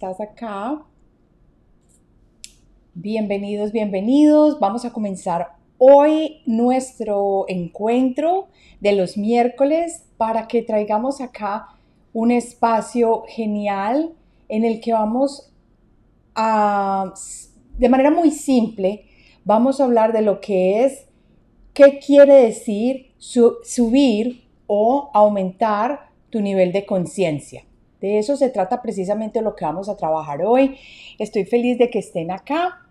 estás acá. Bienvenidos, bienvenidos. Vamos a comenzar hoy nuestro encuentro de los miércoles para que traigamos acá un espacio genial en el que vamos a, de manera muy simple, vamos a hablar de lo que es, qué quiere decir subir o aumentar tu nivel de conciencia. De eso se trata precisamente lo que vamos a trabajar hoy. Estoy feliz de que estén acá.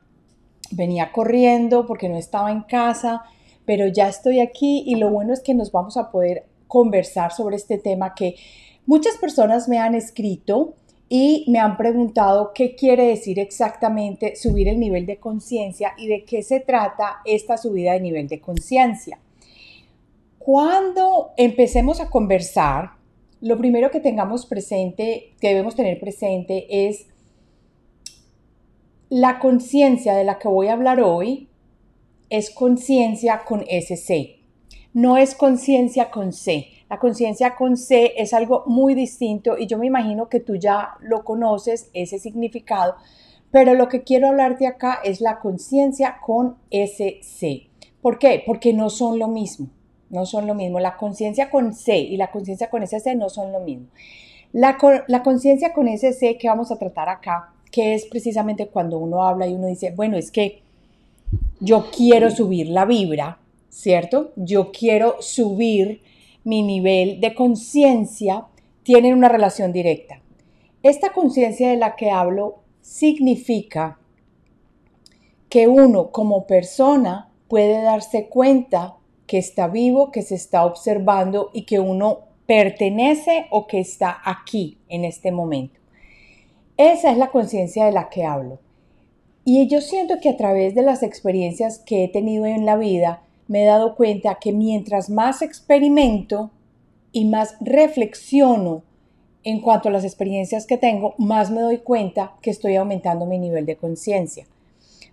Venía corriendo porque no estaba en casa, pero ya estoy aquí y lo bueno es que nos vamos a poder conversar sobre este tema que muchas personas me han escrito y me han preguntado qué quiere decir exactamente subir el nivel de conciencia y de qué se trata esta subida de nivel de conciencia. Cuando empecemos a conversar, lo primero que tengamos presente, que debemos tener presente es la conciencia de la que voy a hablar hoy es conciencia con SC, no es conciencia con C. La conciencia con C es algo muy distinto y yo me imagino que tú ya lo conoces, ese significado, pero lo que quiero hablarte acá es la conciencia con SC. ¿Por qué? Porque no son lo mismo no son lo mismo. La conciencia con C y la conciencia con C no son lo mismo. La, conciencia con C que vamos a tratar acá, que es precisamente cuando uno habla y uno dice, bueno, es que yo quiero subir la vibra, ¿cierto? Yo quiero subir mi nivel de conciencia, tienen una relación directa. Esta conciencia de la que hablo significa que uno como persona puede darse cuenta que está vivo, que se está observando y que uno pertenece o que está aquí en este momento. Esa es la conciencia de la que hablo. Y yo siento que a través de las experiencias que he tenido en la vida, me he dado cuenta que mientras más experimento y más reflexiono en cuanto a las experiencias que tengo, más me doy cuenta que estoy aumentando mi nivel de conciencia.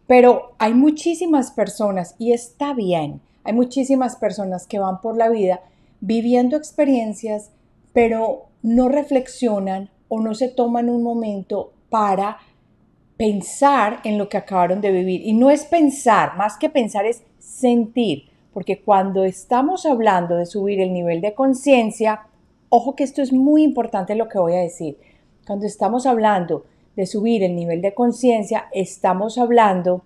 Pero hay muchísimas personas y está bien hay muchísimas personas que van por la vida viviendo experiencias, pero no reflexionan o no se toman un momento para pensar en lo que acabaron de vivir. Y no es pensar, más que pensar es sentir, porque cuando estamos hablando de subir el nivel de conciencia, ojo que esto es muy importante lo que voy a decir, cuando estamos hablando de subir el nivel de conciencia, estamos hablando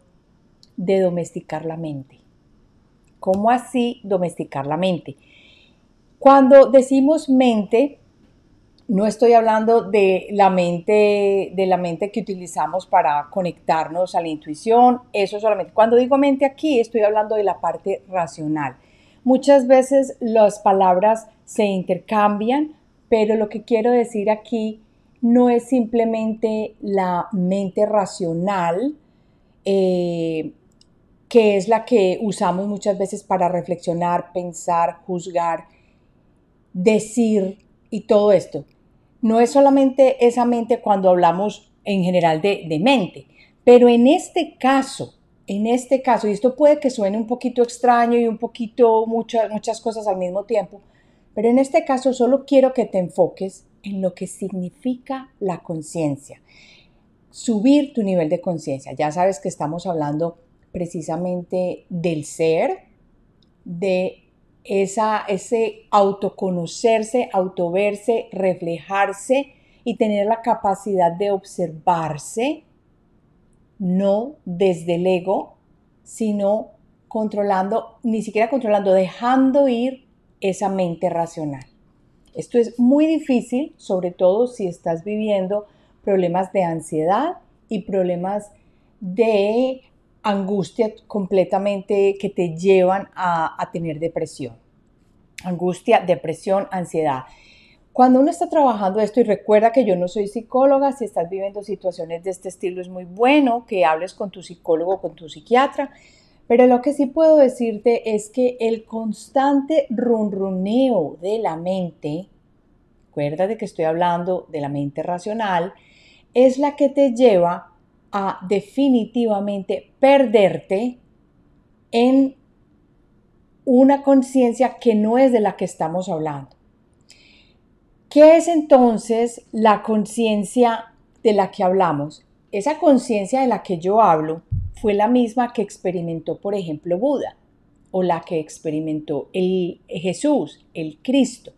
de domesticar la mente. ¿Cómo así domesticar la mente? Cuando decimos mente, no estoy hablando de la mente, de la mente que utilizamos para conectarnos a la intuición, eso solamente. Cuando digo mente aquí, estoy hablando de la parte racional. Muchas veces las palabras se intercambian, pero lo que quiero decir aquí no es simplemente la mente racional, eh, que es la que usamos muchas veces para reflexionar, pensar, juzgar, decir y todo esto. No es solamente esa mente cuando hablamos en general de, mente, pero en este caso, en este caso, y esto puede que suene un poquito extraño y un poquito muchas muchas cosas al mismo tiempo, pero en este caso solo quiero que te enfoques en lo que significa la conciencia. Subir tu nivel de conciencia. Ya sabes que estamos hablando precisamente del ser, de esa, ese autoconocerse, autoverse, reflejarse y tener la capacidad de observarse, no desde el ego, sino controlando, ni siquiera controlando, dejando ir esa mente racional. Esto es muy difícil, sobre todo si estás viviendo problemas de ansiedad y problemas de angustia completamente que te llevan a, tener depresión. Angustia, depresión, ansiedad. Cuando uno está trabajando esto, y recuerda que yo no soy psicóloga, si estás viviendo situaciones de este estilo es muy bueno que hables con tu psicólogo, con tu psiquiatra, pero lo que sí puedo decirte es que el constante runruneo de la mente, acuérdate que estoy hablando de la mente racional, es la que te lleva a definitivamente perderte en una conciencia que no es de la que estamos hablando. ¿Qué es entonces la conciencia de la que hablamos? Esa conciencia de la que yo hablo fue la misma que experimentó, por ejemplo, Buda o la que experimentó el Jesús, el Cristo.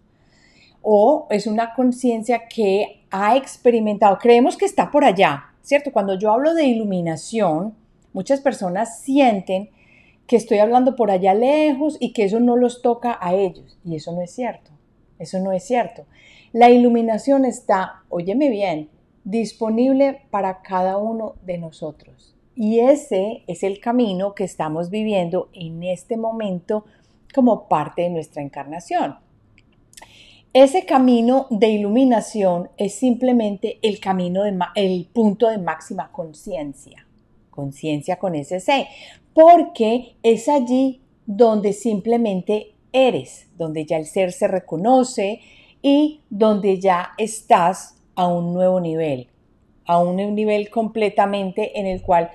O es una conciencia que ha experimentado, creemos que está por allá, ¿cierto? Cuando yo hablo de iluminación, muchas personas sienten que estoy hablando por allá lejos y que eso no los toca a ellos. Y eso no es cierto. Eso no es cierto. La iluminación está, óyeme bien, disponible para cada uno de nosotros. Y ese es el camino que estamos viviendo en este momento como parte de nuestra encarnación. Ese camino de iluminación es simplemente el camino de el punto de máxima conciencia, conciencia con ese C, porque es allí donde simplemente eres, donde ya el ser se reconoce y donde ya estás a un nuevo nivel, a un nivel completamente en el cual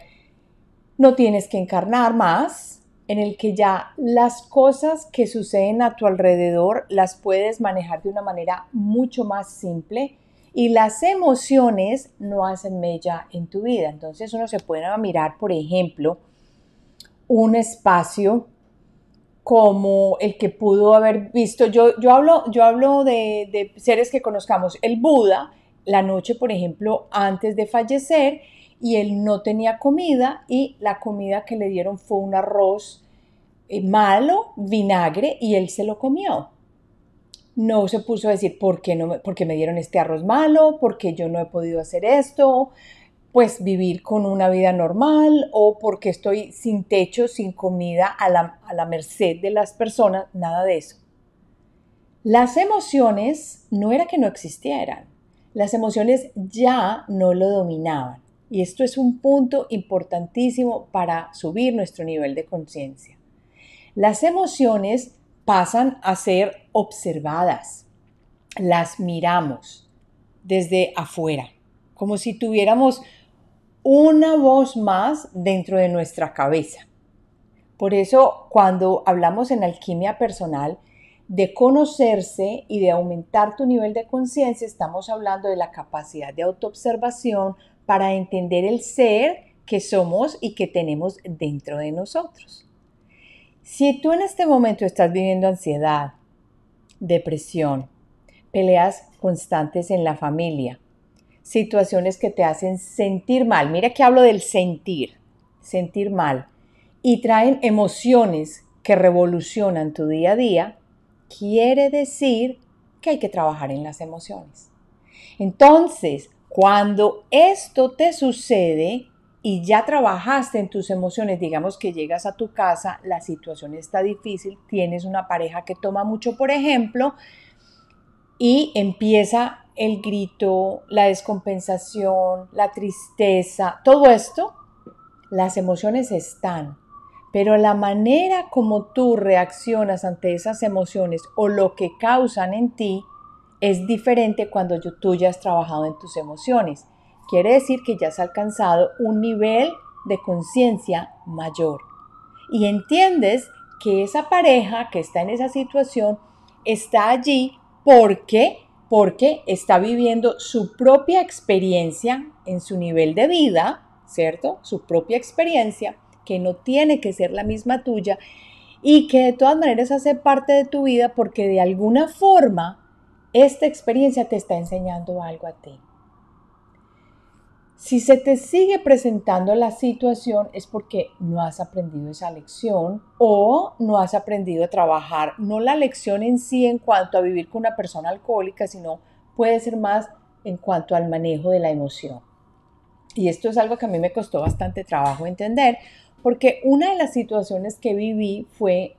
no tienes que encarnar más, en el que ya las cosas que suceden a tu alrededor las puedes manejar de una manera mucho más simple y las emociones no hacen mella en tu vida. Entonces uno se puede mirar, por ejemplo, un espacio como el que pudo haber visto, yo, yo hablo, yo hablo de, de seres que conozcamos, el Buda, la noche, por ejemplo, antes de fallecer, y él no tenía comida y la comida que le dieron fue un arroz eh, malo, vinagre y él se lo comió. No se puso a decir por qué no me dieron este arroz malo, por qué yo no he podido hacer esto, pues vivir con una vida normal o porque estoy sin techo, sin comida, a la merced de las personas, nada de eso. Las emociones no era que no existieran, las emociones ya no lo dominaban. Y esto es un punto importantísimo para subir nuestro nivel de conciencia. Las emociones pasan a ser observadas. Las miramos desde afuera, como si tuviéramos una voz más dentro de nuestra cabeza. Por eso, cuando hablamos en alquimia personal de conocerse y de aumentar tu nivel de conciencia, estamos hablando de la capacidad de autoobservación, para entender el ser que somos y que tenemos dentro de nosotros. Si tú en este momento estás viviendo ansiedad, depresión, peleas constantes en la familia, situaciones que te hacen sentir mal, mira que hablo del sentir, sentir mal, y traen emociones que revolucionan tu día a día, quiere decir que hay que trabajar en las emociones. Entonces, cuando esto te sucede y ya trabajaste en tus emociones, digamos que llegas a tu casa, la situación está difícil, tienes una pareja que toma mucho, por ejemplo, y empieza el grito, la descompensación, la tristeza, todo esto, las emociones están, pero la manera como tú reaccionas ante esas emociones o lo que causan en ti es diferente cuando tú ya has trabajado en tus emociones. Quiere decir que ya has alcanzado un nivel de conciencia mayor. Y entiendes que esa pareja que está en esa situación está allí porque porque está viviendo su propia experiencia en su nivel de vida, ¿cierto? Su propia experiencia que no tiene que ser la misma tuya y que de todas maneras hace parte de tu vida porque de alguna forma esta experiencia te está enseñando algo a ti. Si se te sigue presentando la situación es porque no has aprendido esa lección o no has aprendido a trabajar, no la lección en sí en cuanto a vivir con una persona alcohólica, sino puede ser más en cuanto al manejo de la emoción. Y esto es algo que a mí me costó bastante trabajo entender, porque una de las situaciones que viví fue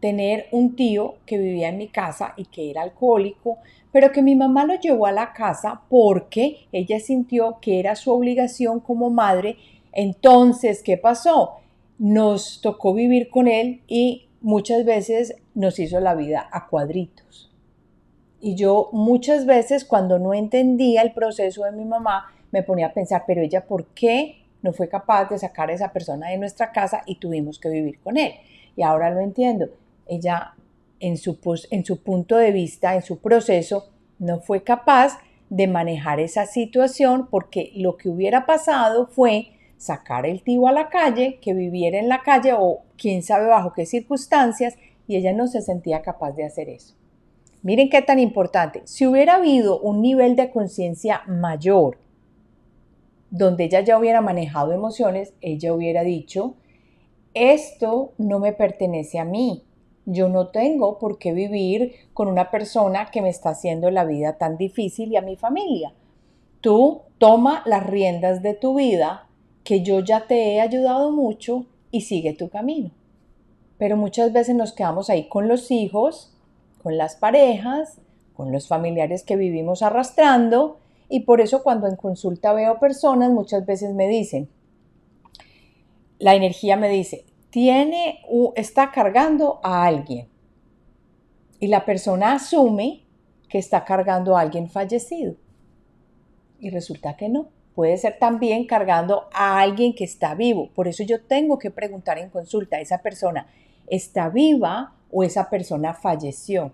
tener un tío que vivía en mi casa y que era alcohólico, pero que mi mamá lo llevó a la casa porque ella sintió que era su obligación como madre. Entonces, ¿qué pasó? Nos tocó vivir con él y muchas veces nos hizo la vida a cuadritos. Y yo muchas veces cuando no entendía el proceso de mi mamá, me ponía a pensar, pero ella, ¿por qué no fue capaz de sacar a esa persona de nuestra casa y tuvimos que vivir con él? Y ahora lo entiendo ella en su, en su punto de vista, en su proceso, no fue capaz de manejar esa situación porque lo que hubiera pasado fue sacar el tío a la calle, que viviera en la calle o quién sabe bajo qué circunstancias, y ella no se sentía capaz de hacer eso. Miren qué tan importante. Si hubiera habido un nivel de conciencia mayor, donde ella ya hubiera manejado emociones, ella hubiera dicho, esto no me pertenece a mí, yo no tengo por qué vivir con una persona que me está haciendo la vida tan difícil y a mi familia. Tú toma las riendas de tu vida, que yo ya te he ayudado mucho y sigue tu camino. Pero muchas veces nos quedamos ahí con los hijos, con las parejas, con los familiares que vivimos arrastrando y por eso cuando en consulta veo personas muchas veces me dicen, la energía me dice, tiene o está cargando a alguien y la persona asume que está cargando a alguien fallecido y resulta que no. Puede ser también cargando a alguien que está vivo. Por eso yo tengo que preguntar en consulta, ¿esa persona está viva o esa persona falleció?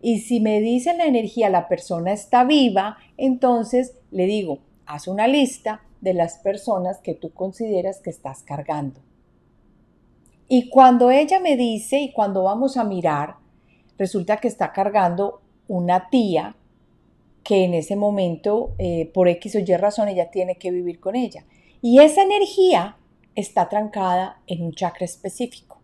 Y si me dice la energía, la persona está viva, entonces le digo, haz una lista de las personas que tú consideras que estás cargando. Y cuando ella me dice y cuando vamos a mirar, resulta que está cargando una tía que en ese momento, eh, por X o Y razón, ella tiene que vivir con ella. Y esa energía está trancada en un chakra específico.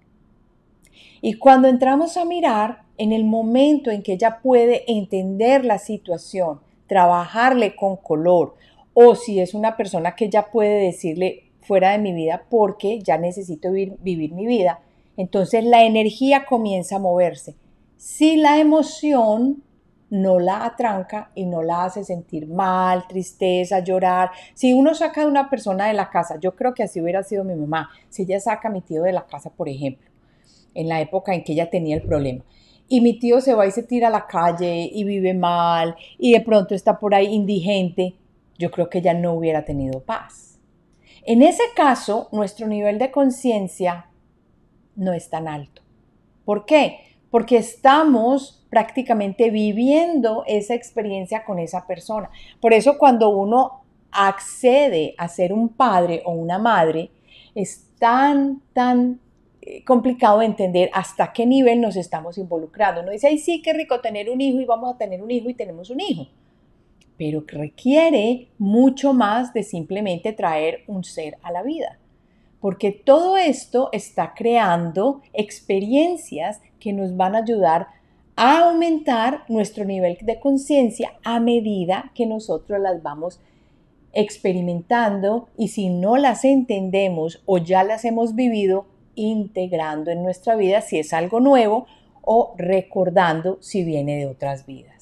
Y cuando entramos a mirar, en el momento en que ella puede entender la situación, trabajarle con color, o si es una persona que ella puede decirle, fuera de mi vida porque ya necesito vivir, mi vida. Entonces la energía comienza a moverse. Si la emoción no la atranca y no la hace sentir mal, tristeza, llorar. Si uno saca a una persona de la casa, yo creo que así hubiera sido mi mamá, si ella saca a mi tío de la casa, por ejemplo, en la época en que ella tenía el problema. Y mi tío se va y se tira a la calle y vive mal y de pronto está por ahí indigente, yo creo que ella no hubiera tenido paz. En ese caso, nuestro nivel de conciencia no es tan alto. ¿Por qué? Porque estamos prácticamente viviendo esa experiencia con esa persona. Por eso cuando uno accede a ser un padre o una madre, es tan, tan eh, complicado entender hasta qué nivel nos estamos involucrando. Uno dice, ay, sí, qué rico tener un hijo y vamos a tener un hijo y tenemos un hijo pero que requiere mucho más de simplemente traer un ser a la vida, porque todo esto está creando experiencias que nos van a ayudar a aumentar nuestro nivel de conciencia a medida que nosotros las vamos experimentando y si no las entendemos o ya las hemos vivido, integrando en nuestra vida si es algo nuevo o recordando si viene de otras vidas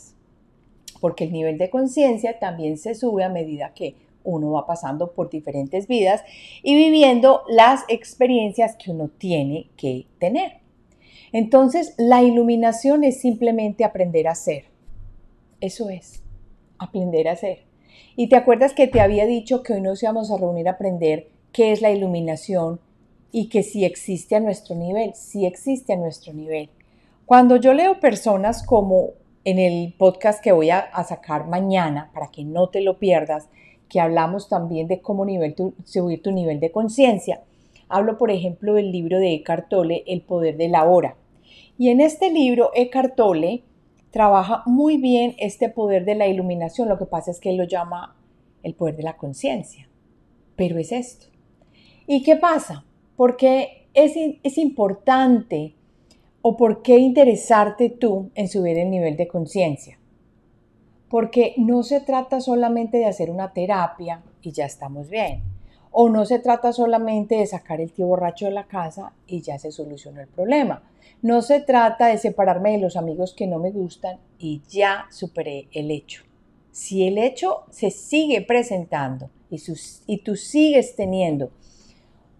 porque el nivel de conciencia también se sube a medida que uno va pasando por diferentes vidas y viviendo las experiencias que uno tiene que tener. Entonces, la iluminación es simplemente aprender a ser. Eso es, aprender a ser. Y te acuerdas que te había dicho que hoy nos íbamos a reunir a aprender qué es la iluminación y que si existe a nuestro nivel, si existe a nuestro nivel. Cuando yo leo personas como en el podcast que voy a, sacar mañana, para que no te lo pierdas, que hablamos también de cómo nivel tu, subir tu nivel de conciencia. Hablo, por ejemplo, del libro de Eckhart Tolle, El poder de la hora. Y en este libro, Eckhart Tolle trabaja muy bien este poder de la iluminación. Lo que pasa es que él lo llama el poder de la conciencia. Pero es esto. ¿Y qué pasa? Porque es, es importante o por qué interesarte tú en subir el nivel de conciencia. Porque no se trata solamente de hacer una terapia y ya estamos bien. O no se trata solamente de sacar el tío borracho de la casa y ya se solucionó el problema. No se trata de separarme de los amigos que no me gustan y ya superé el hecho. Si el hecho se sigue presentando y, y tú sigues teniendo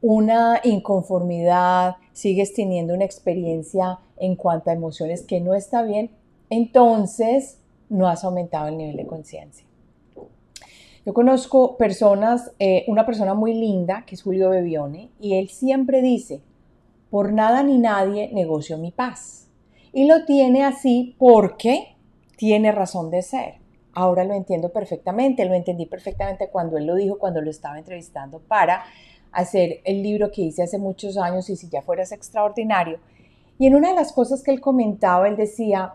una inconformidad, sigues teniendo una experiencia en cuanto a emociones que no está bien, entonces no has aumentado el nivel de conciencia. Yo conozco personas, eh, una persona muy linda que es Julio Bebione, y él siempre dice, por nada ni nadie negocio mi paz. Y lo tiene así porque tiene razón de ser. Ahora lo entiendo perfectamente, lo entendí perfectamente cuando él lo dijo, cuando lo estaba entrevistando para hacer el libro que hice hace muchos años y si ya fueras extraordinario. Y en una de las cosas que él comentaba, él decía,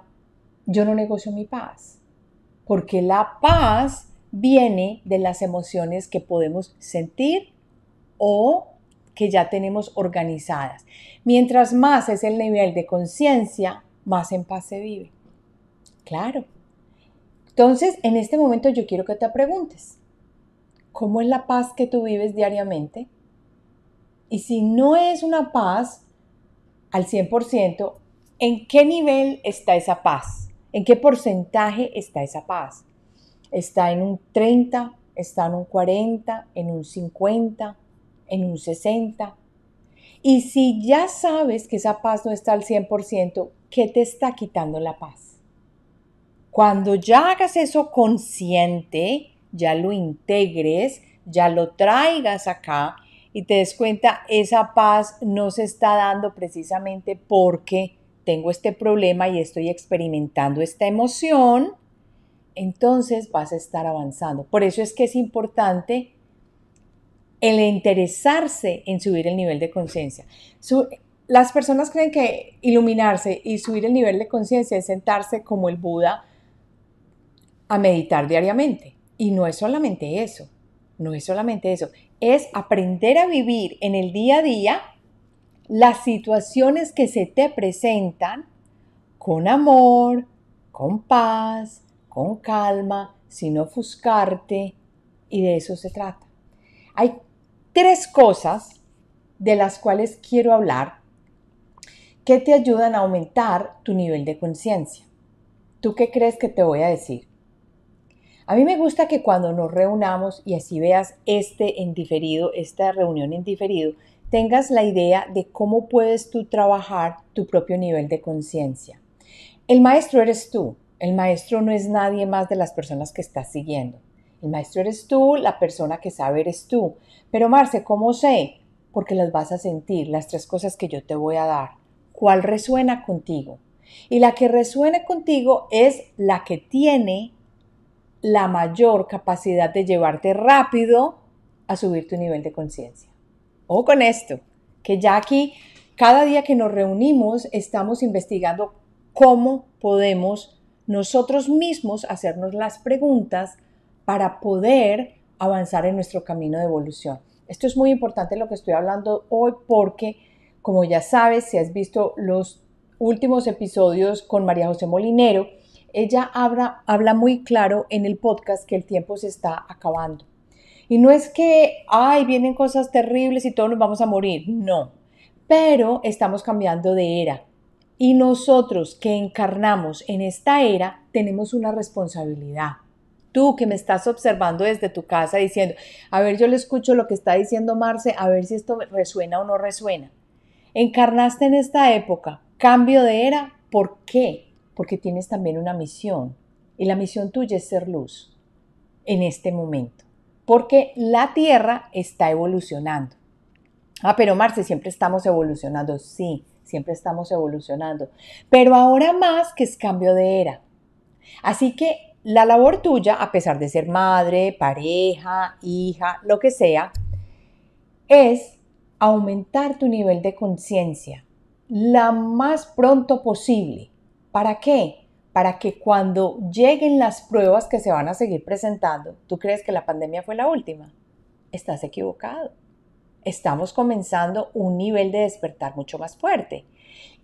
yo no negocio mi paz, porque la paz viene de las emociones que podemos sentir o que ya tenemos organizadas. Mientras más es el nivel de conciencia, más en paz se vive. Claro. Entonces, en este momento yo quiero que te preguntes, ¿cómo es la paz que tú vives diariamente? Y si no es una paz al 100%, ¿en qué nivel está esa paz? ¿En qué porcentaje está esa paz? ¿Está en un 30? ¿Está en un 40? ¿En un 50? ¿En un 60? Y si ya sabes que esa paz no está al 100%, ¿qué te está quitando la paz? Cuando ya hagas eso consciente, ya lo integres, ya lo traigas acá y te des cuenta, esa paz no se está dando precisamente porque tengo este problema y estoy experimentando esta emoción, entonces vas a estar avanzando. Por eso es que es importante el interesarse en subir el nivel de conciencia. Las personas creen que iluminarse y subir el nivel de conciencia es sentarse como el Buda a meditar diariamente. Y no es solamente eso, no es solamente eso, es aprender a vivir en el día a día las situaciones que se te presentan con amor, con paz, con calma, sin ofuscarte, y de eso se trata. Hay tres cosas de las cuales quiero hablar que te ayudan a aumentar tu nivel de conciencia. ¿Tú qué crees que te voy a decir? A mí me gusta que cuando nos reunamos y así veas este en diferido, esta reunión en diferido, tengas la idea de cómo puedes tú trabajar tu propio nivel de conciencia. El maestro eres tú, el maestro no es nadie más de las personas que estás siguiendo. El maestro eres tú, la persona que sabe eres tú. Pero Marce, ¿cómo sé? Porque las vas a sentir, las tres cosas que yo te voy a dar. ¿Cuál resuena contigo? Y la que resuena contigo es la que tiene la mayor capacidad de llevarte rápido a subir tu nivel de conciencia. Ojo con esto, que ya aquí, cada día que nos reunimos, estamos investigando cómo podemos nosotros mismos hacernos las preguntas para poder avanzar en nuestro camino de evolución. Esto es muy importante lo que estoy hablando hoy porque, como ya sabes, si has visto los últimos episodios con María José Molinero, ella habla, muy claro en el podcast que el tiempo se está acabando. Y no es que, ay, vienen cosas terribles y todos nos vamos a morir, no, pero estamos cambiando de era. Y nosotros que encarnamos en esta era tenemos una responsabilidad. Tú que me estás observando desde tu casa diciendo, a ver, yo le escucho lo que está diciendo Marce, a ver si esto resuena o no resuena. Encarnaste en esta época, cambio de era, ¿por qué? porque tienes también una misión y la misión tuya es ser luz en este momento, porque la Tierra está evolucionando. Ah, pero Marce, siempre estamos evolucionando, sí, siempre estamos evolucionando, pero ahora más que es cambio de era. Así que la labor tuya, a pesar de ser madre, pareja, hija, lo que sea, es aumentar tu nivel de conciencia la más pronto posible ¿Para qué? Para que cuando lleguen las pruebas que se van a seguir presentando, tú crees que la pandemia fue la última. Estás equivocado. Estamos comenzando un nivel de despertar mucho más fuerte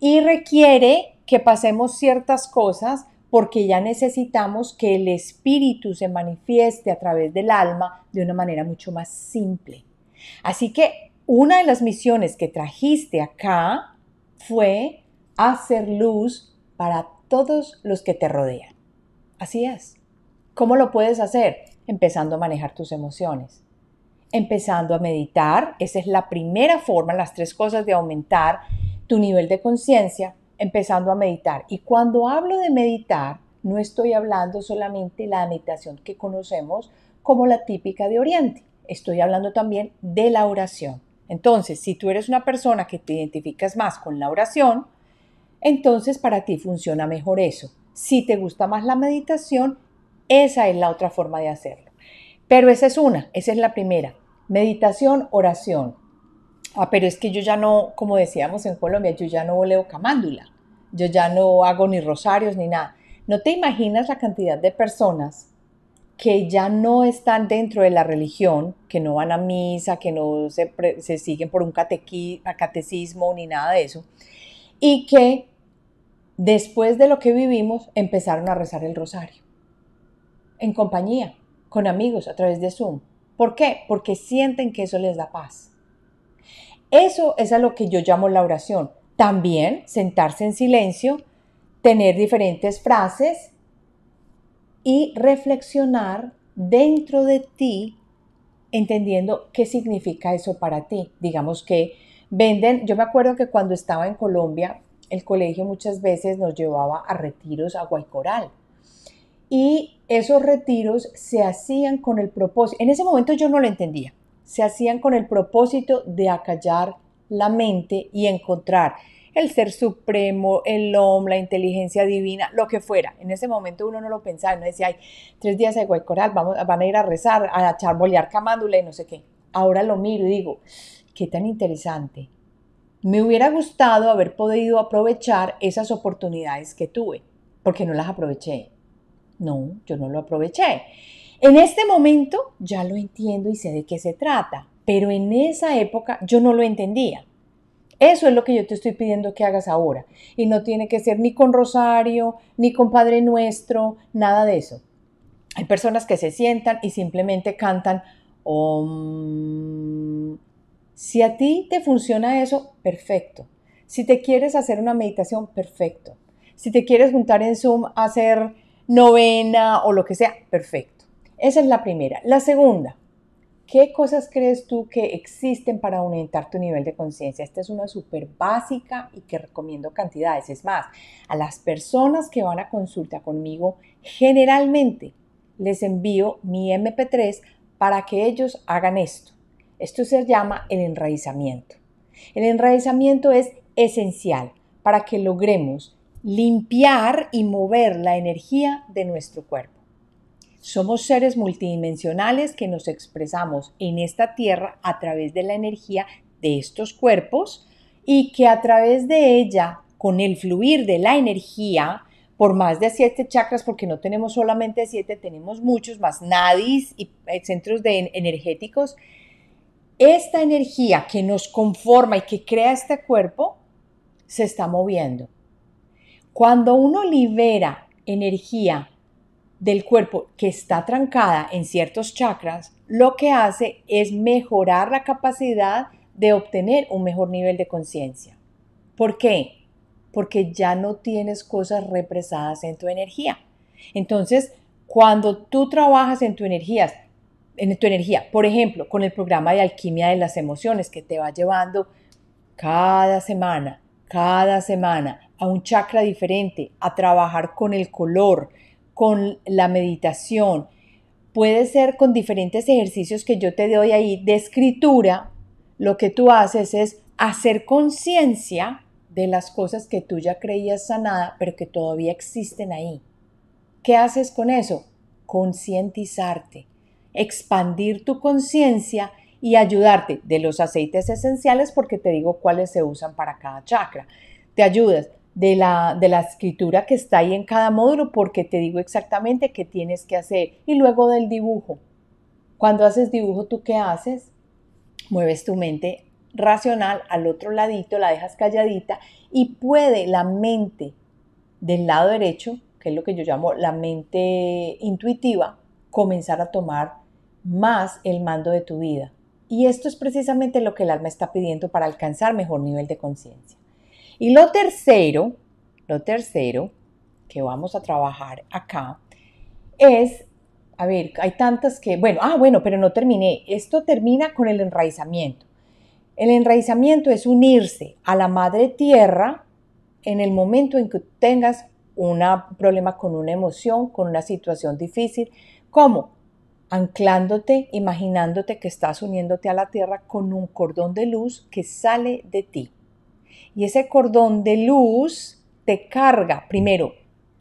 y requiere que pasemos ciertas cosas porque ya necesitamos que el espíritu se manifieste a través del alma de una manera mucho más simple. Así que una de las misiones que trajiste acá fue hacer luz para todos los que te rodean. Así es. ¿Cómo lo puedes hacer? Empezando a manejar tus emociones. Empezando a meditar, esa es la primera forma, las tres cosas de aumentar tu nivel de conciencia, empezando a meditar. Y cuando hablo de meditar, no estoy hablando solamente de la meditación que conocemos como la típica de Oriente, estoy hablando también de la oración. Entonces, si tú eres una persona que te identificas más con la oración, entonces para ti funciona mejor eso. Si te gusta más la meditación, esa es la otra forma de hacerlo. Pero esa es una, esa es la primera. Meditación, oración. Ah, pero es que yo ya no, como decíamos en Colombia, yo ya no leo camándula, yo ya no hago ni rosarios ni nada. No te imaginas la cantidad de personas que ya no están dentro de la religión, que no van a misa, que no se, siguen por un catecismo ni nada de eso, y que después de lo que vivimos, empezaron a rezar el rosario. En compañía, con amigos, a través de Zoom. ¿Por qué? Porque sienten que eso les da paz. Eso es a lo que yo llamo la oración. También sentarse en silencio, tener diferentes frases y reflexionar dentro de ti, entendiendo qué significa eso para ti. Digamos que venden, yo me acuerdo que cuando estaba en Colombia, el colegio muchas veces nos llevaba a retiros a Guaycoral. Y esos retiros se hacían con el propósito, en ese momento yo no lo entendía, se hacían con el propósito de acallar la mente y encontrar el ser supremo, el hombre, la inteligencia divina, lo que fuera. En ese momento uno no lo pensaba, no decía, hay tres días de Guaycoral, vamos, van a ir a rezar, a charbolear camándula y no sé qué. Ahora lo miro y digo, qué tan interesante me hubiera gustado haber podido aprovechar esas oportunidades que tuve, porque no las aproveché. No, yo no lo aproveché. En este momento ya lo entiendo y sé de qué se trata, pero en esa época yo no lo entendía. Eso es lo que yo te estoy pidiendo que hagas ahora. Y no tiene que ser ni con Rosario, ni con Padre Nuestro, nada de eso. Hay personas que se sientan y simplemente cantan si a ti te funciona eso, perfecto. Si te quieres hacer una meditación, perfecto. Si te quieres juntar en Zoom a hacer novena o lo que sea, perfecto. Esa es la primera. La segunda, ¿qué cosas crees tú que existen para aumentar tu nivel de conciencia? Esta es una súper básica y que recomiendo cantidades. Es más, a las personas que van a consulta conmigo, generalmente les envío mi MP3 para que ellos hagan esto. Esto se llama el enraizamiento. El enraizamiento es esencial para que logremos limpiar y mover la energía de nuestro cuerpo. Somos seres multidimensionales que nos expresamos en esta tierra a través de la energía de estos cuerpos y que a través de ella, con el fluir de la energía, por más de siete chakras, porque no tenemos solamente siete, tenemos muchos más nadis y eh, centros energéticos, esta energía que nos conforma y que crea este cuerpo se está moviendo. Cuando uno libera energía del cuerpo que está trancada en ciertos chakras, lo que hace es mejorar la capacidad de obtener un mejor nivel de conciencia. ¿Por qué? Porque ya no tienes cosas represadas en tu energía. Entonces, cuando tú trabajas en tu energía, en tu energía. Por ejemplo, con el programa de alquimia de las emociones que te va llevando cada semana, cada semana a un chakra diferente, a trabajar con el color, con la meditación. Puede ser con diferentes ejercicios que yo te doy ahí de escritura. Lo que tú haces es hacer conciencia de las cosas que tú ya creías sanada, pero que todavía existen ahí. ¿Qué haces con eso? Concientizarte expandir tu conciencia y ayudarte de los aceites esenciales porque te digo cuáles se usan para cada chakra. Te ayudas de la, escritura que está ahí en cada módulo porque te digo exactamente qué tienes que hacer y luego del dibujo. Cuando haces dibujo, ¿tú qué haces? Mueves tu mente racional al otro ladito, la dejas calladita y puede la mente del lado derecho, que es lo que yo llamo la mente intuitiva, comenzar a tomar más el mando de tu vida. Y esto es precisamente lo que el alma está pidiendo para alcanzar mejor nivel de conciencia. Y lo tercero, lo tercero que vamos a trabajar acá es, a ver, hay tantas que, bueno, ah, bueno, pero no terminé. Esto termina con el enraizamiento. El enraizamiento es unirse a la madre tierra en el momento en que tengas un problema con una emoción, con una situación difícil. ¿Cómo? anclándote, imaginándote que estás uniéndote a la tierra con un cordón de luz que sale de ti. Y ese cordón de luz te carga, primero,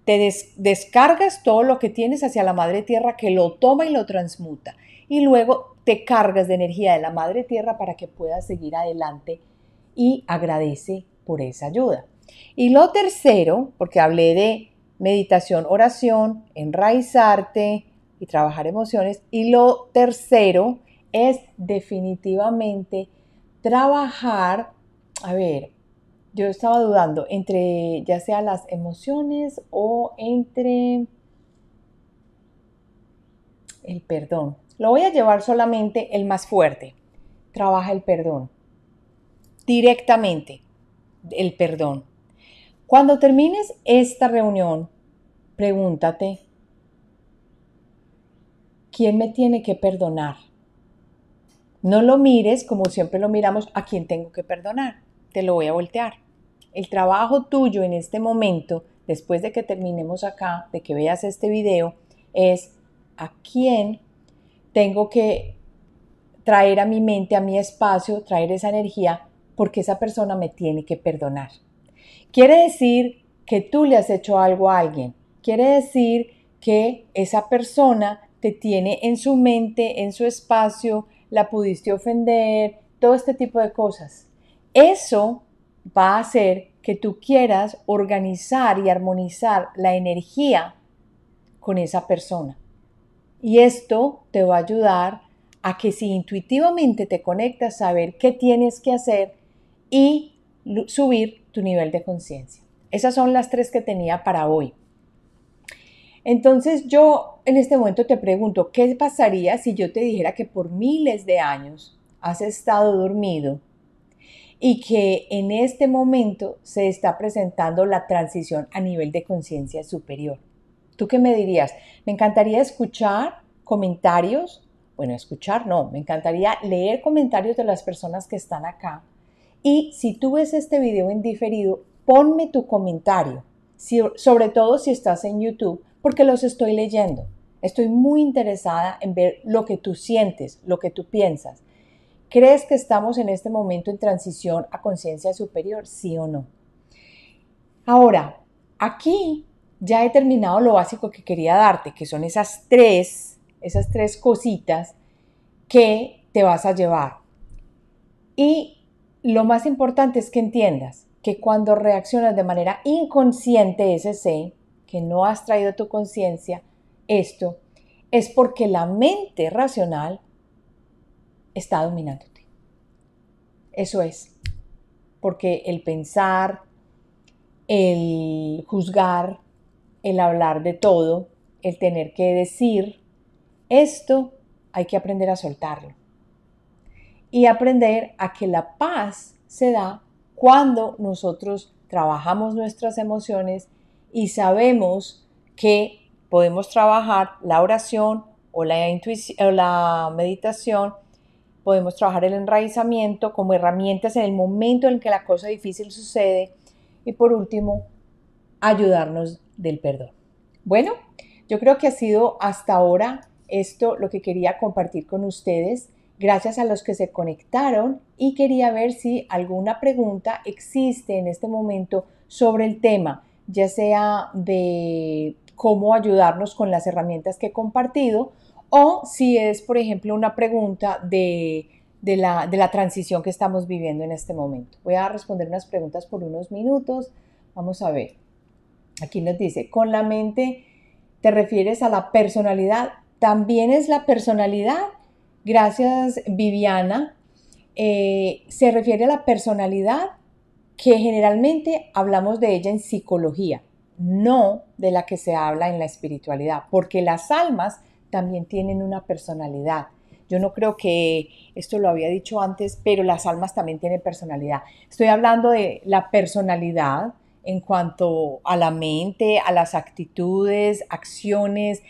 te descargas todo lo que tienes hacia la madre tierra que lo toma y lo transmuta. Y luego te cargas de energía de la madre tierra para que puedas seguir adelante y agradece por esa ayuda. Y lo tercero, porque hablé de meditación, oración, enraizarte, trabajar emociones. Y lo tercero es definitivamente trabajar, a ver, yo estaba dudando entre ya sea las emociones o entre el perdón. Lo voy a llevar solamente el más fuerte. Trabaja el perdón. Directamente el perdón. Cuando termines esta reunión, pregúntate, ¿quién me tiene que perdonar? No lo mires como siempre lo miramos, ¿a quién tengo que perdonar? Te lo voy a voltear. El trabajo tuyo en este momento, después de que terminemos acá, de que veas este video, es a quién tengo que traer a mi mente, a mi espacio, traer esa energía, porque esa persona me tiene que perdonar. Quiere decir que tú le has hecho algo a alguien. Quiere decir que esa persona te tiene en su mente, en su espacio, la pudiste ofender, todo este tipo de cosas. Eso va a hacer que tú quieras organizar y armonizar la energía con esa persona. Y esto te va a ayudar a que si intuitivamente te conectas, saber qué tienes que hacer y subir tu nivel de conciencia. Esas son las tres que tenía para hoy. Entonces yo en este momento te pregunto, ¿qué pasaría si yo te dijera que por miles de años has estado dormido y que en este momento se está presentando la transición a nivel de conciencia superior? ¿Tú qué me dirías? Me encantaría escuchar comentarios, bueno, escuchar no, me encantaría leer comentarios de las personas que están acá. Y si tú ves este video en diferido, ponme tu comentario, sobre todo si estás en YouTube porque los estoy leyendo. Estoy muy interesada en ver lo que tú sientes, lo que tú piensas. ¿Crees que estamos en este momento en transición a conciencia superior? Sí o no. Ahora, aquí ya he terminado lo básico que quería darte, que son esas tres, esas tres cositas que te vas a llevar. Y lo más importante es que entiendas que cuando reaccionas de manera inconsciente ese C, que no has traído tu conciencia esto, es porque la mente racional está dominándote. Eso es. Porque el pensar, el juzgar, el hablar de todo, el tener que decir, esto hay que aprender a soltarlo. Y aprender a que la paz se da cuando nosotros trabajamos nuestras emociones y sabemos que podemos trabajar la oración o la, la meditación, podemos trabajar el enraizamiento como herramientas en el momento en que la cosa difícil sucede y por último, ayudarnos del perdón. Bueno, yo creo que ha sido hasta ahora esto lo que quería compartir con ustedes. Gracias a los que se conectaron y quería ver si alguna pregunta existe en este momento sobre el tema ya sea de cómo ayudarnos con las herramientas que he compartido o si es, por ejemplo, una pregunta de, la, transición que estamos viviendo en este momento. Voy a responder unas preguntas por unos minutos. Vamos a ver. Aquí nos dice, con la mente te refieres a la personalidad. También es la personalidad. Gracias, Viviana. Eh, se refiere a la personalidad que generalmente hablamos de ella en psicología, no de la que se habla en la espiritualidad, porque las almas también tienen una personalidad. Yo no creo que esto lo había dicho antes, pero las almas también tienen personalidad. Estoy hablando de la personalidad en cuanto a la mente, a las actitudes, acciones.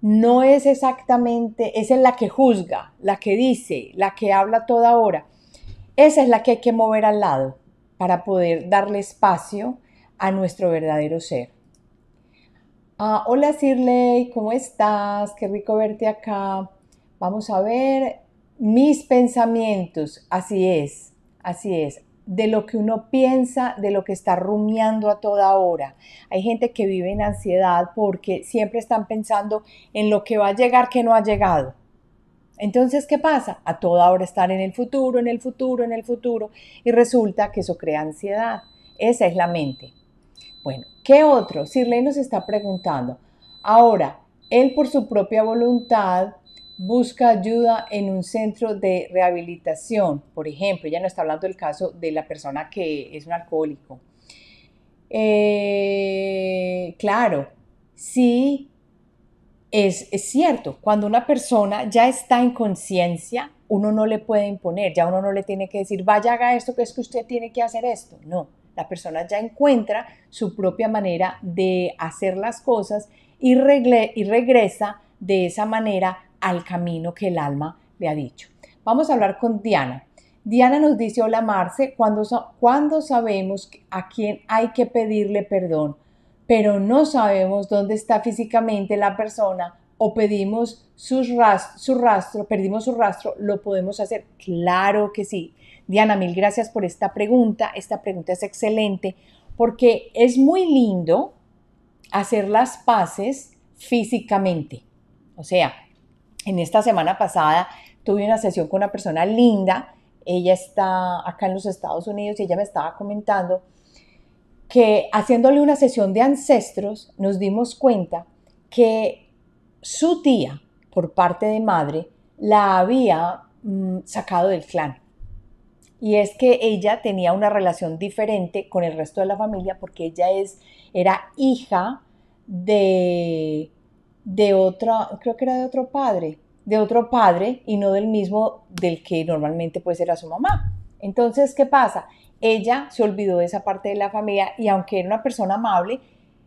No es exactamente, esa es la que juzga, la que dice, la que habla toda hora. Esa es la que hay que mover al lado para poder darle espacio a nuestro verdadero ser. Ah, hola Sirley, ¿cómo estás? Qué rico verte acá. Vamos a ver mis pensamientos, así es, así es, de lo que uno piensa, de lo que está rumiando a toda hora. Hay gente que vive en ansiedad porque siempre están pensando en lo que va a llegar que no ha llegado entonces, ¿qué pasa? A todo ahora estar en el futuro, en el futuro, en el futuro, y resulta que eso crea ansiedad. Esa es la mente. Bueno, ¿qué otro? Sirley nos está preguntando. Ahora, él por su propia voluntad busca ayuda en un centro de rehabilitación, por ejemplo, ya no está hablando del caso de la persona que es un alcohólico. Eh, claro, sí es, cierto, cuando una persona ya está en conciencia, uno no le puede imponer, ya uno no le tiene que decir, vaya, haga esto, que es que usted tiene que hacer esto. No, la persona ya encuentra su propia manera de hacer las cosas y, regresa de esa manera al camino que el alma le ha dicho. Vamos a hablar con Diana. Diana nos dice, hola Marce, ¿cuándo sabemos a quién hay que pedirle perdón pero no sabemos dónde está físicamente la persona o pedimos su rastro, perdimos su rastro, ¿lo podemos hacer? Claro que sí. Diana, mil gracias por esta pregunta. Esta pregunta es excelente porque es muy lindo hacer las paces físicamente. O sea, en esta semana pasada tuve una sesión con una persona linda. Ella está acá en los Estados Unidos y ella me estaba comentando que haciéndole una sesión de ancestros nos dimos cuenta que su tía, por parte de madre, la había mm, sacado del clan. Y es que ella tenía una relación diferente con el resto de la familia porque ella es, era hija de, de otra, creo que era de otro padre, de otro padre y no del mismo del que normalmente ser pues, era su mamá. Entonces, ¿qué pasa? ella se olvidó de esa parte de la familia y aunque era una persona amable,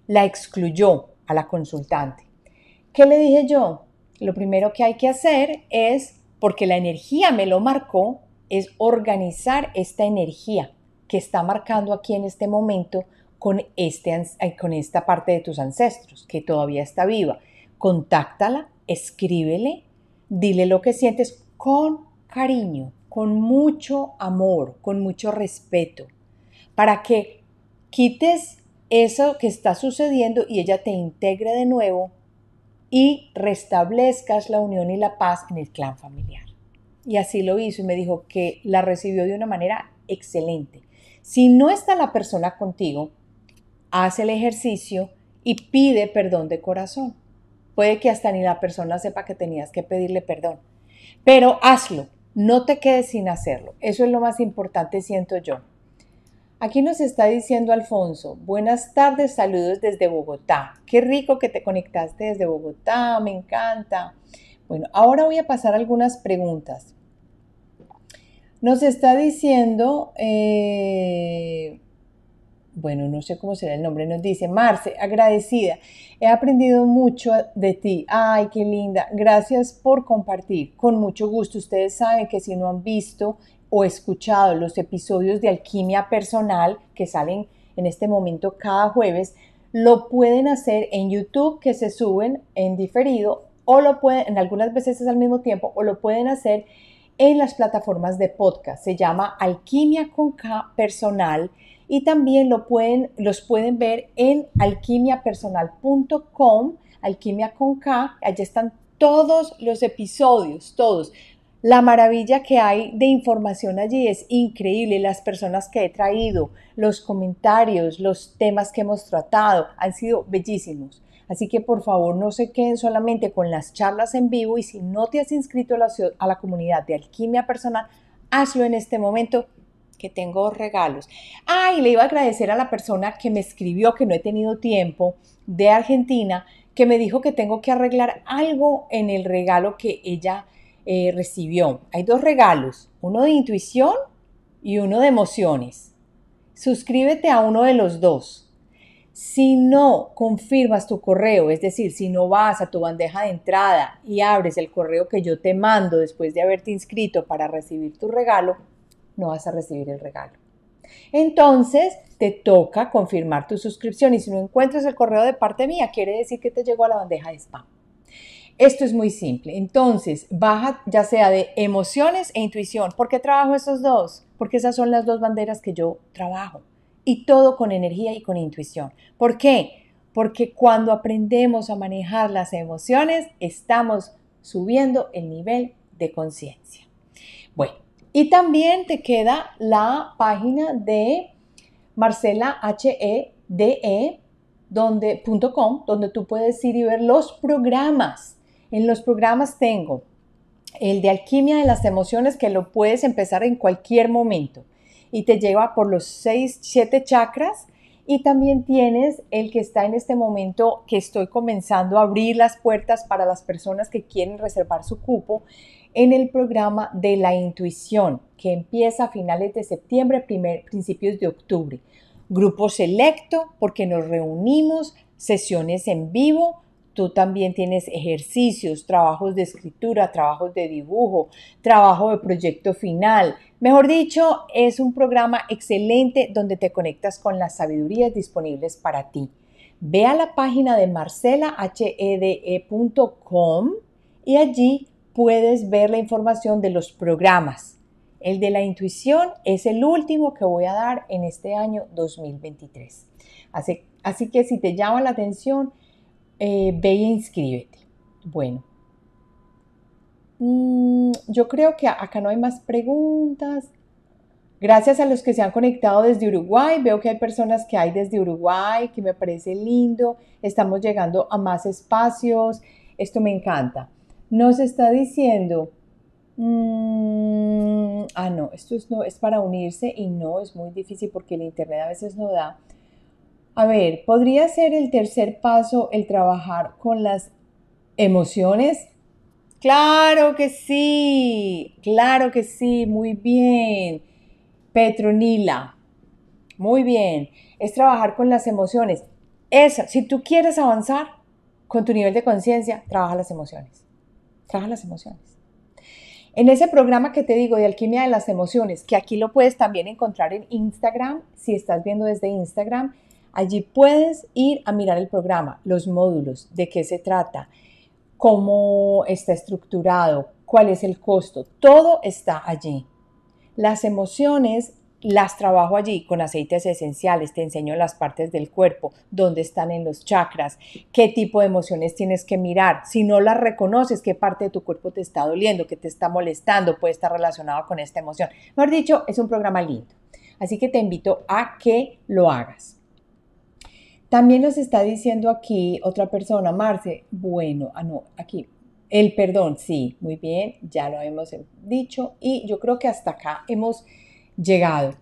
la excluyó a la consultante. ¿Qué le dije yo? Lo primero que hay que hacer es, porque la energía me lo marcó, es organizar esta energía que está marcando aquí en este momento con, este, con esta parte de tus ancestros, que todavía está viva. Contáctala, escríbele, dile lo que sientes con cariño, con mucho amor, con mucho respeto, para que quites eso que está sucediendo y ella te integre de nuevo y restablezcas la unión y la paz en el clan familiar. Y así lo hizo y me dijo que la recibió de una manera excelente. Si no está la persona contigo, haz el ejercicio y pide perdón de corazón. Puede que hasta ni la persona sepa que tenías que pedirle perdón, pero hazlo no te quedes sin hacerlo. Eso es lo más importante, siento yo. Aquí nos está diciendo Alfonso, buenas tardes, saludos desde Bogotá. Qué rico que te conectaste desde Bogotá, me encanta. Bueno, ahora voy a pasar algunas preguntas. Nos está diciendo eh, bueno, no sé cómo será el nombre, nos dice, Marce, agradecida, he aprendido mucho de ti, ay, qué linda, gracias por compartir, con mucho gusto, ustedes saben que si no han visto o escuchado los episodios de alquimia personal que salen en este momento cada jueves, lo pueden hacer en YouTube que se suben en diferido o lo pueden, en algunas veces es al mismo tiempo, o lo pueden hacer en en las plataformas de podcast. Se llama Alquimia con K Personal y también lo pueden, los pueden ver en alquimiapersonal.com, alquimia con K. Allí están todos los episodios, todos. La maravilla que hay de información allí es increíble. Las personas que he traído, los comentarios, los temas que hemos tratado han sido bellísimos. Así que por favor no se queden solamente con las charlas en vivo y si no te has inscrito a la, comunidad de alquimia personal, hazlo en este momento que tengo regalos. Ah, y le iba a agradecer a la persona que me escribió, que no he tenido tiempo, de Argentina, que me dijo que tengo que arreglar algo en el regalo que ella eh, recibió. Hay dos regalos, uno de intuición y uno de emociones. Suscríbete a uno de los dos. Si no confirmas tu correo, es decir, si no vas a tu bandeja de entrada y abres el correo que yo te mando después de haberte inscrito para recibir tu regalo, no vas a recibir el regalo. Entonces, te toca confirmar tu suscripción y si no encuentras el correo de parte mía, quiere decir que te llegó a la bandeja de spam. Esto es muy simple. Entonces, baja ya sea de emociones e intuición. ¿Por qué trabajo esos dos? Porque esas son las dos banderas que yo trabajo y todo con energía y con intuición. ¿Por qué? Porque cuando aprendemos a manejar las emociones, estamos subiendo el nivel de conciencia. Bueno, y también te queda la página de Marcela H e e, donde tú puedes ir y ver los programas. En los programas tengo el de alquimia de las emociones que lo puedes empezar en cualquier momento y te lleva por los seis, siete chakras. Y también tienes el que está en este momento que estoy comenzando a abrir las puertas para las personas que quieren reservar su cupo en el programa de la intuición que empieza a finales de septiembre, principios de octubre. Grupo selecto porque nos reunimos, sesiones en vivo, tú también tienes ejercicios, trabajos de escritura, trabajos de dibujo, trabajo de proyecto final. Mejor dicho, es un programa excelente donde te conectas con las sabidurías disponibles para ti. Ve a la página de marcelahede.com y allí puedes ver la información de los programas. El de la intuición es el último que voy a dar en este año 2023. Así, así que si te llama la atención, eh, ve e inscríbete. Bueno, mm, yo creo que acá no hay más preguntas. Gracias a los que se han conectado desde Uruguay. Veo que hay personas que hay desde Uruguay, que me parece lindo. Estamos llegando a más espacios. Esto me encanta. Nos está diciendo, mm, ah, no, esto es, no, es para unirse y no, es muy difícil porque el Internet a veces no da. A ver, ¿podría ser el tercer paso el trabajar con las emociones? Claro que sí, claro que sí, muy bien. Petronila, muy bien. Es trabajar con las emociones. Esa, si tú quieres avanzar con tu nivel de conciencia, trabaja las emociones. Trabaja las emociones. En ese programa que te digo de alquimia de las emociones, que aquí lo puedes también encontrar en Instagram, si estás viendo desde Instagram, Allí puedes ir a mirar el programa, los módulos, de qué se trata, cómo está estructurado, cuál es el costo, todo está allí. Las emociones las trabajo allí con aceites esenciales, te enseño las partes del cuerpo, dónde están en los chakras, qué tipo de emociones tienes que mirar, si no las reconoces, qué parte de tu cuerpo te está doliendo, qué te está molestando, puede estar relacionado con esta emoción. Mejor dicho, es un programa lindo. Así que te invito a que lo hagas. También nos está diciendo aquí otra persona, Marce, bueno, ah, no, aquí, el perdón, sí, muy bien, ya lo hemos dicho y yo creo que hasta acá hemos llegado.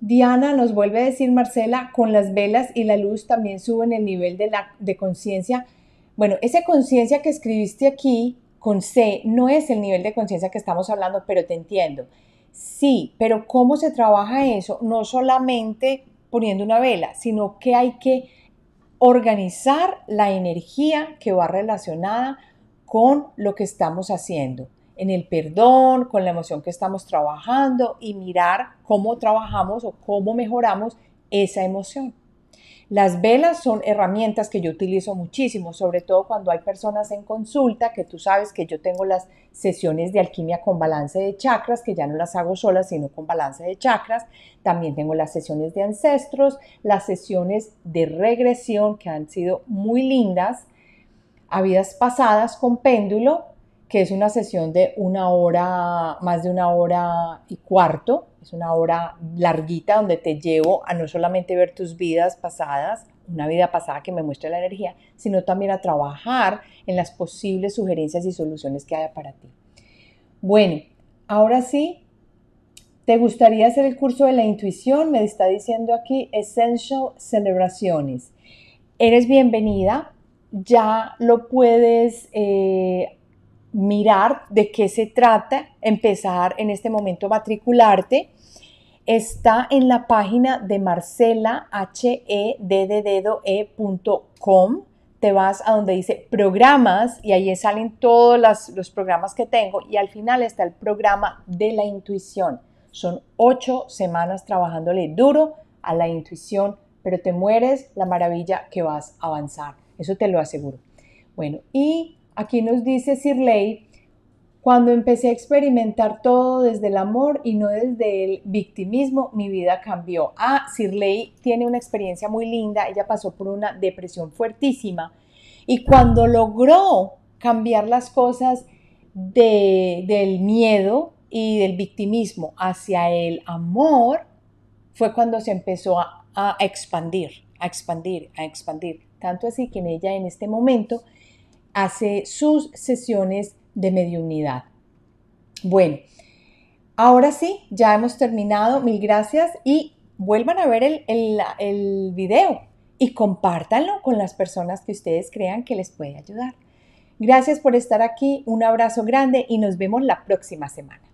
Diana nos vuelve a decir, Marcela, con las velas y la luz también suben el nivel de, de conciencia. Bueno, esa conciencia que escribiste aquí con C no es el nivel de conciencia que estamos hablando, pero te entiendo. Sí, pero ¿cómo se trabaja eso? No solamente poniendo una vela, sino que hay que organizar la energía que va relacionada con lo que estamos haciendo, en el perdón, con la emoción que estamos trabajando y mirar cómo trabajamos o cómo mejoramos esa emoción. Las velas son herramientas que yo utilizo muchísimo, sobre todo cuando hay personas en consulta, que tú sabes que yo tengo las sesiones de alquimia con balance de chakras, que ya no las hago solas, sino con balance de chakras. También tengo las sesiones de ancestros, las sesiones de regresión, que han sido muy lindas, a vidas pasadas con péndulo que es una sesión de una hora, más de una hora y cuarto, es una hora larguita donde te llevo a no solamente ver tus vidas pasadas, una vida pasada que me muestra la energía, sino también a trabajar en las posibles sugerencias y soluciones que haya para ti. Bueno, ahora sí, ¿te gustaría hacer el curso de la intuición? Me está diciendo aquí Essential Celebraciones. Eres bienvenida, ya lo puedes eh, mirar de qué se trata, empezar en este momento a matricularte. Está en la página de marcela marcelahedddoe.com. Te vas a donde dice programas y ahí salen todos los programas que tengo y al final está el programa de la intuición. Son ocho semanas trabajándole duro a la intuición, pero te mueres la maravilla que vas a avanzar. Eso te lo aseguro. Bueno, y Aquí nos dice Sirley, cuando empecé a experimentar todo desde el amor y no desde el victimismo, mi vida cambió. Ah, Sirley tiene una experiencia muy linda, ella pasó por una depresión fuertísima y cuando logró cambiar las cosas del miedo y del victimismo hacia el amor, fue cuando se empezó a, a expandir, a expandir, a expandir. Tanto así que en ella en este momento hace sus sesiones de mediunidad. Bueno, ahora sí, ya hemos terminado. Mil gracias y vuelvan a ver el, el, video y compártanlo con las personas que ustedes crean que les puede ayudar. Gracias por estar aquí, un abrazo grande y nos vemos la próxima semana.